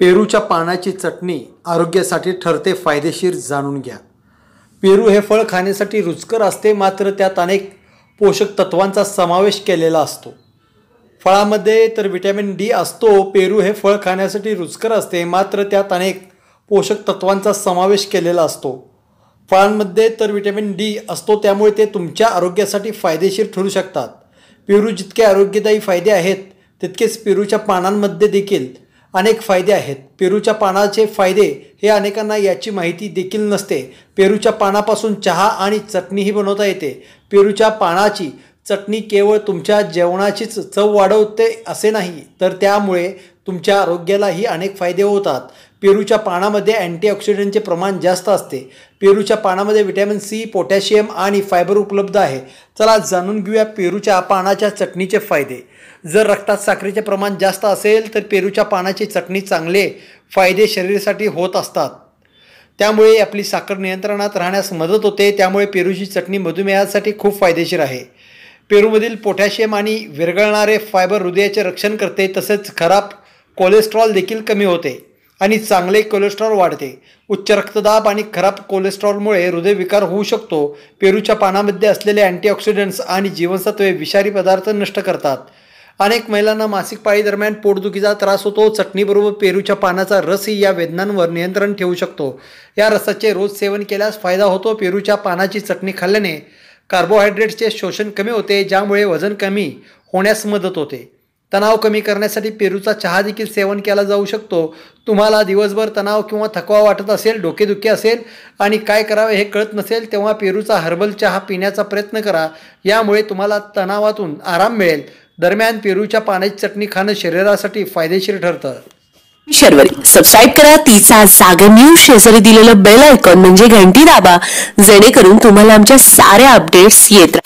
पेरूच्या पानाची चटणी आरोग्यासाठी ठरते फायदेशीर जाणून घ्या पेरू हे फळ खाण्यासाठी रुचकर असते मात्र त्यात अनेक पोषक तत्वांचा समावेश केलेला असतो फळामध्ये तर विटॅमिन डी असतो पेरू हे फळ खाण्यासाठी रुचकर असते मात्र त्यात अनेक पोषक तत्वांचा समावेश केलेला असतो फळांमध्ये तर विटॅमिन डी असतो त्यामुळे ते तुमच्या आरोग्यासाठी फायदेशीर ठरू शकतात पेरू जितके आरोग्यदायी फायदे आहेत तितकेच पेरूच्या पानांमध्ये देखील अनेक फायदे आहेत पेरूच्या पानाचे फायदे हे अनेकांना याची माहिती देखील नसते पेरूच्या पानापासून चहा आणि चटणीही बनवता येते पेरूच्या पानाची चटणी केवळ तुमच्या जेवणाचीच चव वाढवते असे नाही तर त्यामुळे तुमच्या आरोग्यालाही अनेक फायदे होतात पेरूच्या पानामध्ये अँटीऑक्सिडंटचे प्रमाण जास्त असते पेरूच्या पानामध्ये व्हिटॅमिन सी पोटॅशियम आणि फायबर उपलब्ध आहे चला जाणून घेऊया पेरूच्या पानाच्या चटणीचे फायदे जर रक्तात साखरेचे प्रमाण जास्त असेल तर पेरूच्या पानाची चटणी चांगले फायदे शरीरासाठी होत असतात त्यामुळे आपली साखर नियंत्रणात राहण्यास मदत होते त्यामुळे पेरूची चटणी मधुमेहासाठी खूप फायदेशीर आहे पेरूमधील पोटॅशियम आणि विरघळणारे फायबर हृदयाचे रक्षण करते तसेच खराब कोलेस्ट्रॉल देखील कमी होते आणि चांगले कोलेस्ट्रॉल वाढते उच्च रक्तदाब आणि खराब कोलेस्ट्रॉलमुळे हृदयविकार होऊ शकतो पेरूच्या पानामध्ये असलेले अँटीऑक्सिडंट्स आणि जीवनसत्वे विषारी पदार्थ नष्ट करतात अनेक महिलांना मासिक पाळी दरम्यान पोटदुखीचा त्रास होतो चटणीबरोबर पेरूच्या पानाचा रसही या वेदनांवर नियंत्रण ठेवू शकतो या रसाचे रोज सेवन केल्यास फायदा होतो पेरूच्या पानाची चटणी खाल्ल्याने कार्बोहायड्रेट्सचे शोषण कमी होते ज्यामुळे वजन कमी होण्यास मदत होते तणाव कमी करण्यासाठी पेरूचा चहा देखील सेवन केला जाऊ शकतो तुम्हाला दिवसभर तणाव किंवा थकवा वाटत असेल डोकेदुखी असेल आणि काय करावे हे कळत नसेल तेव्हा पेरूचा हर्बल चहा पिण्याचा प्रयत्न करा यामुळे तुम्हाला तणावातून आराम मिळेल दरम्यान पेरूच्या पाण्याची चटणी खाणं शरीरासाठी फायदेशीर ठरतं शर्वरी सबस्क्राईब करा तिचा सागर न्यूज शेजारी दिलेलं बेल आयकॉन म्हणजे घंटी दाबा जेणेकरून तुम्हाला आमच्या साऱ्या अपडेट्स येत